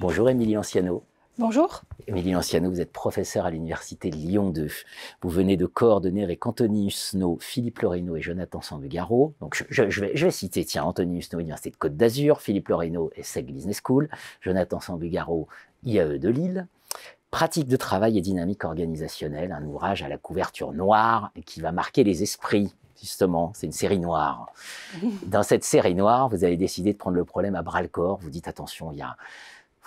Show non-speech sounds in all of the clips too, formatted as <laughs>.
Bonjour Émilie Anciano. Bonjour. Émilie Anciano, vous êtes professeur à l'Université Lyon 2. Vous venez de coordonner avec Anthony Husneau, Philippe Loreno et Jonathan Sandugaro. Donc je, vais, citer, tiens, Anthony Husneau, Université de Côte d'Azur, Philippe et ESSEC Business School, Jonathan Sandugaro, IAE de Lille. Pratique de travail et dynamique organisationnelle, un ouvrage à la couverture noire qui va marquer les esprits, justement. C'est une série noire. <laughs> Dans cette série noire, vous avez décidé de prendre le problème à bras le corps. Vous dites, attention, il y a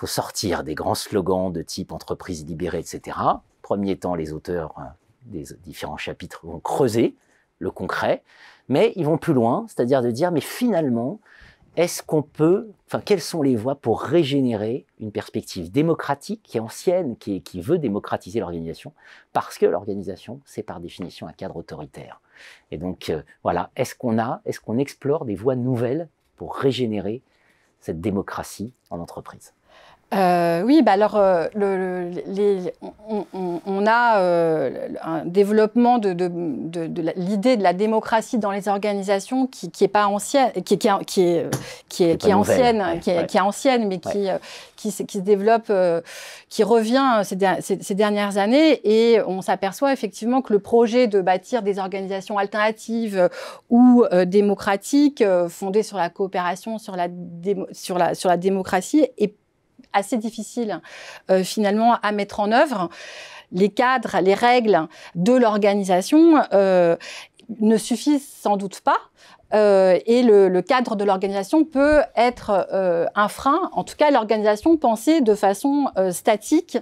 faut sortir des grands slogans de type entreprise libérée, etc. Premier temps, les auteurs hein, des différents chapitres vont creuser le concret, mais ils vont plus loin, c'est-à-dire de dire, mais finalement, est-ce qu'on peut, enfin, quelles sont les voies pour régénérer une perspective démocratique qui est ancienne, qui, qui veut démocratiser l'organisation, parce que l'organisation, c'est par définition un cadre autoritaire. Et donc, euh, voilà, est-ce qu'on a, est-ce qu'on explore des voies nouvelles pour régénérer cette démocratie en entreprise euh, oui, bah alors euh, le, on, a euh, un développement de, de, l'idée de la démocratie dans les organisations qui, est pas ancienne, qui, qui, qui est, qui est, est ancienne, qui, est, ancienne, mais qui qui, se développe, qui revient ces, dernières années, et on s'aperçoit effectivement que le projet de bâtir des organisations alternatives ou démocratiques fondées sur la coopération, sur la, sur la, sur la démocratie, est assez difficile euh, finalement à mettre en œuvre. Les cadres, les règles de l'organisation euh, ne suffisent sans doute pas. Euh, et le, cadre de l'organisation peut être euh, un frein, en tout cas l'organisation pensée de façon euh, statique.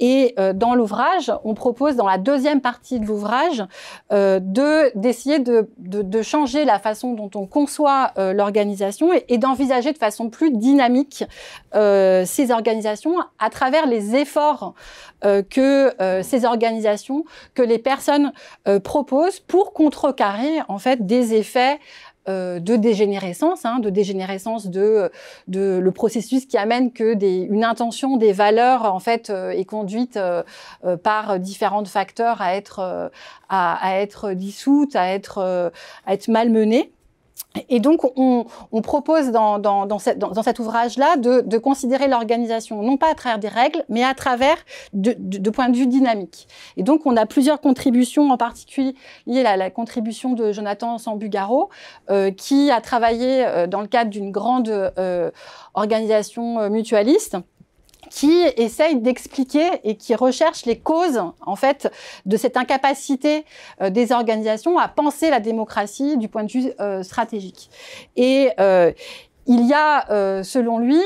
et dans l'ouvrage, on propose dans la deuxième partie de l'ouvrage de d'essayer de, de, changer la façon dont on conçoit l'organisation et, et d'envisager de façon plus dynamique ces organisations à travers les efforts que ces organisations, que les personnes proposent pour contrecarrer en fait des effets euh, hein, de dégénérescence, de dégénérescence de, le processus qui amène que une intention, des valeurs en fait euh, est conduite euh, par différents facteurs à être à, être dissoute, à être à être malmenée. Et donc, on, propose dans, cet ouvrage-là de, considérer l'organisation, non pas à travers des règles, mais à travers de, de, de, de vue dynamiques. Et donc, on a plusieurs contributions, en particulier la, la contribution de Jonathan Sambugaro, euh, qui a travaillé euh, dans le cadre d'une grande euh, organisation mutualiste qui essaye d'expliquer et qui recherche les causes en fait de cette incapacité euh, des organisations à penser la démocratie du point de vue euh, stratégique. Et euh, il y a, selon lui,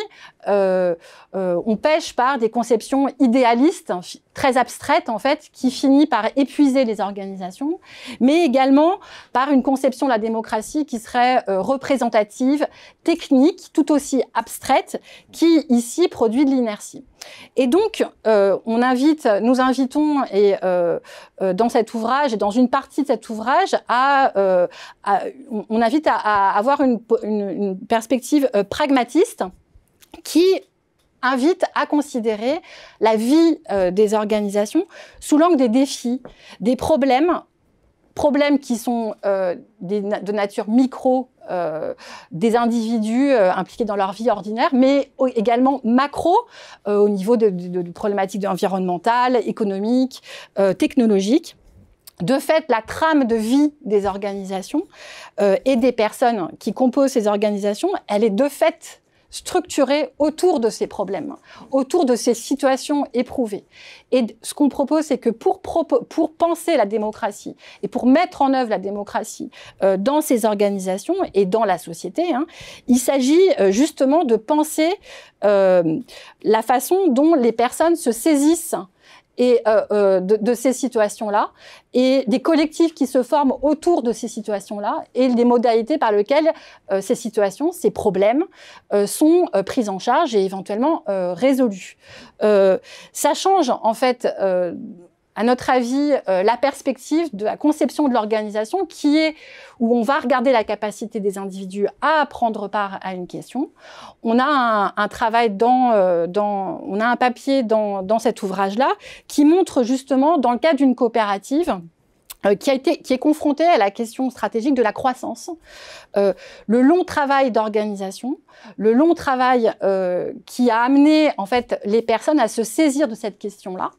euh, euh, on pêche par des conceptions idéalistes, hein, très abstraites en fait, qui finit par épuiser les organisations, mais également par une conception de la démocratie qui serait euh, représentative, technique, tout aussi abstraite, qui ici produit de l'inertie. Et donc, on invite, nous invitons et dans cet ouvrage et dans une partie de cet ouvrage à, on invite à, avoir une perspective pragmatiste qui invite à considérer la vie euh, des organisations sous l'angle des défis, des problèmes, problèmes qui sont euh, de nature micro euh, des individus impliqués dans leur vie ordinaire, mais également macro au niveau de, de problématiques environnementales, économiques, technologiques. De fait, la trame de vie des organisations et des personnes qui composent ces organisations, elle est de fait structurée autour de ces problèmes, autour de ces situations éprouvées. Et ce qu'on propose, c'est que pour, pour penser la démocratie et pour mettre en œuvre la démocratie euh, dans ces organisations et dans la société, hein, il s'agit euh, justement de penser euh, la façon dont les personnes se saisissent et euh, euh, de, de, ces situations-là, et des collectifs qui se forment autour de ces situations-là, et des modalités par lesquelles euh, ces situations, ces problèmes euh, sont pris en charge et éventuellement résolus. ça change en fait à notre avis, euh, la perspective de la conception de l'organisation qui est où on va regarder la capacité des individus à prendre part à une question. On a un, travail dans, euh, dans, on a un papier dans cet ouvrage-là qui montre justement, dans le cas d'une coopérative, euh, qui, a été, qui est confronté à la question stratégique de la croissance, euh, le long travail d'organisation, le long travail euh, qui a amené en fait les personnes à se saisir de cette question-là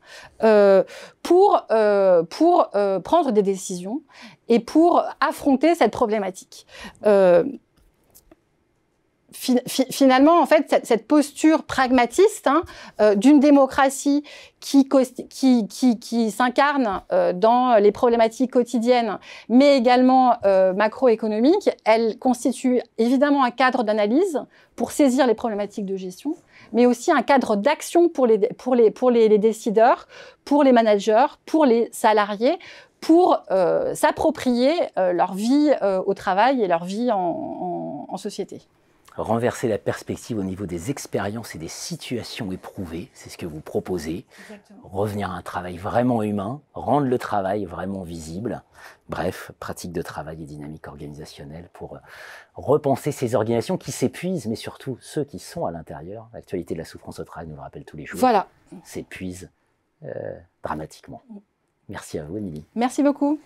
euh, pour, euh, pour euh, prendre des décisions et pour affronter cette problématique finalement, en fait, cette, posture pragmatiste hein, euh, d'une démocratie qui, s'incarne euh, dans les problématiques quotidiennes, mais également euh, macroéconomiques, elle constitue évidemment un cadre d'analyse pour saisir les problématiques de gestion, mais aussi un cadre d'action pour, les, décideurs, pour les managers, pour les salariés, pour s'approprier leur vie au travail et leur vie en société renverser la perspective au niveau des expériences et des situations éprouvées, c'est ce que vous proposez, revenir à un travail vraiment humain, rendre le travail vraiment visible, bref, pratique de travail et dynamique organisationnelle pour euh, repenser ces organisations qui s'épuisent, mais surtout ceux qui sont à l'intérieur, l'actualité de la souffrance au travail nous le rappelle tous les jours, voilà. s'épuise euh, dramatiquement. Merci à vous, Émilie. Merci beaucoup.